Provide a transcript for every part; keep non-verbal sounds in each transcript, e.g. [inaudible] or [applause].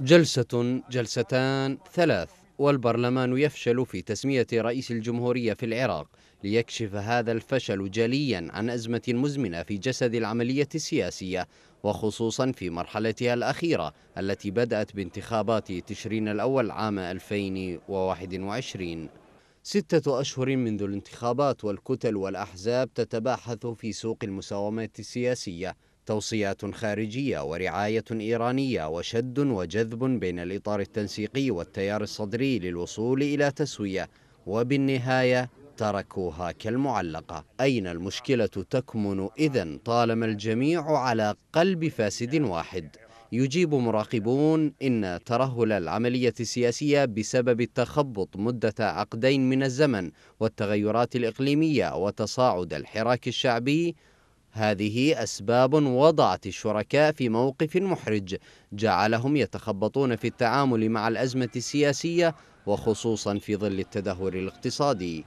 جلسة جلستان ثلاث والبرلمان يفشل في تسمية رئيس الجمهورية في العراق ليكشف هذا الفشل جليا عن أزمة مزمنة في جسد العملية السياسية وخصوصا في مرحلتها الأخيرة التي بدأت بانتخابات تشرين الأول عام 2021 ستة أشهر منذ الانتخابات والكتل والأحزاب تتباحث في سوق المساومة السياسية توصيات خارجية ورعاية إيرانية وشد وجذب بين الإطار التنسيقي والتيار الصدري للوصول إلى تسوية وبالنهاية تركوها كالمعلقة أين المشكلة تكمن إذا طالما الجميع على قلب فاسد واحد يجيب مراقبون إن ترهل العملية السياسية بسبب التخبط مدة عقدين من الزمن والتغيرات الإقليمية وتصاعد الحراك الشعبي هذه أسباب وضعت الشركاء في موقف محرج جعلهم يتخبطون في التعامل مع الأزمة السياسية وخصوصا في ظل التدهور الاقتصادي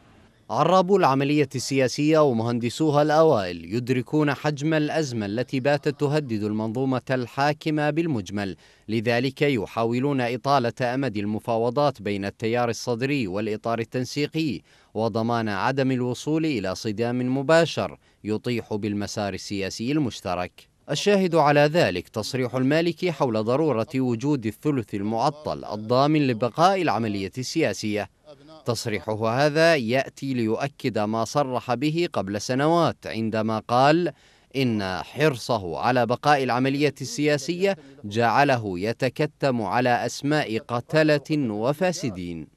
عرابو العملية السياسية ومهندسوها الأوائل يدركون حجم الأزمة التي باتت تهدد المنظومة الحاكمة بالمجمل لذلك يحاولون إطالة أمد المفاوضات بين التيار الصدري والإطار التنسيقي وضمان عدم الوصول إلى صدام مباشر يطيح بالمسار السياسي المشترك الشاهد على ذلك تصريح المالكي حول ضرورة وجود الثلث المعطل الضامن لبقاء العملية السياسية تصريحه هذا ياتي ليؤكد ما صرح به قبل سنوات عندما قال ان حرصه على بقاء العمليه السياسيه جعله يتكتم على اسماء قتله وفاسدين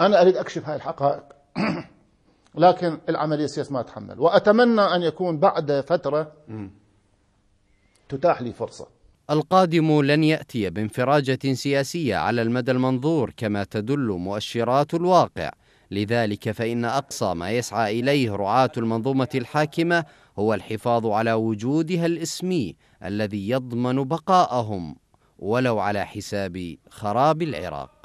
انا اريد اكشف هاي الحقائق [clears throat] لكن العمليه السياسيه ما اتحمل واتمنى ان يكون بعد فتره تتاح لي فرصه القادم لن ياتي بانفراجه سياسيه على المدى المنظور كما تدل مؤشرات الواقع لذلك فان اقصى ما يسعى اليه رعاه المنظومه الحاكمه هو الحفاظ على وجودها الاسمي الذي يضمن بقاءهم ولو على حساب خراب العراق